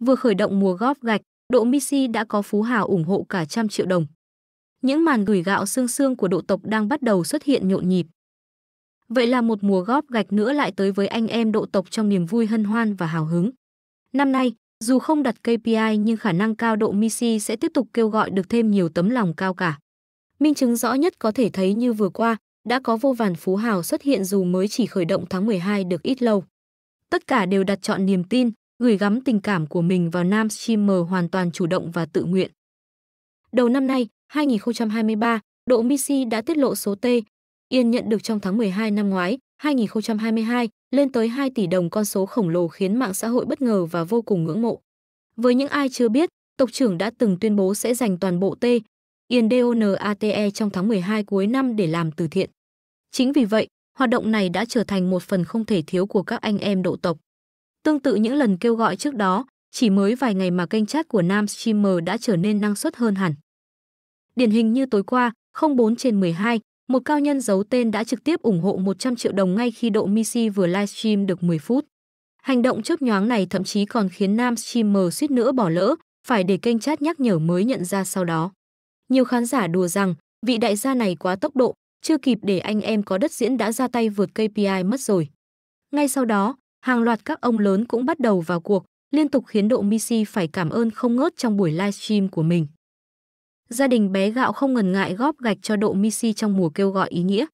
Vừa khởi động mùa góp gạch, Độ Missy đã có phú hào ủng hộ cả trăm triệu đồng. Những màn gửi gạo xương xương của độ tộc đang bắt đầu xuất hiện nhộn nhịp. Vậy là một mùa góp gạch nữa lại tới với anh em độ tộc trong niềm vui hân hoan và hào hứng. Năm nay, dù không đặt KPI nhưng khả năng cao độ Missy sẽ tiếp tục kêu gọi được thêm nhiều tấm lòng cao cả. Minh chứng rõ nhất có thể thấy như vừa qua, đã có vô vàn phú hào xuất hiện dù mới chỉ khởi động tháng 12 được ít lâu. Tất cả đều đặt chọn niềm tin, gửi gắm tình cảm của mình vào nam streamer hoàn toàn chủ động và tự nguyện. Đầu năm nay, 2023, Đỗ Missy đã tiết lộ số T Yên nhận được trong tháng 12 năm ngoái, 2022, lên tới 2 tỷ đồng con số khổng lồ khiến mạng xã hội bất ngờ và vô cùng ngưỡng mộ. Với những ai chưa biết, tộc trưởng đã từng tuyên bố sẽ dành toàn bộ T Yên DONATE trong tháng 12 cuối năm để làm từ thiện. Chính vì vậy, hoạt động này đã trở thành một phần không thể thiếu của các anh em độ tộc. Tương tự những lần kêu gọi trước đó, chỉ mới vài ngày mà kênh chat của nam streamer đã trở nên năng suất hơn hẳn. Điển hình như tối qua, 04 trên 12, một cao nhân giấu tên đã trực tiếp ủng hộ 100 triệu đồng ngay khi độ Missy vừa livestream được 10 phút. Hành động chớp nhoáng này thậm chí còn khiến nam streamer suýt nữa bỏ lỡ, phải để kênh chat nhắc nhở mới nhận ra sau đó. Nhiều khán giả đùa rằng, vị đại gia này quá tốc độ, chưa kịp để anh em có đất diễn đã ra tay vượt KPI mất rồi. Ngay sau đó, hàng loạt các ông lớn cũng bắt đầu vào cuộc, liên tục khiến Độ Misi phải cảm ơn không ngớt trong buổi livestream của mình. Gia đình bé gạo không ngần ngại góp gạch cho Độ Misi trong mùa kêu gọi ý nghĩa.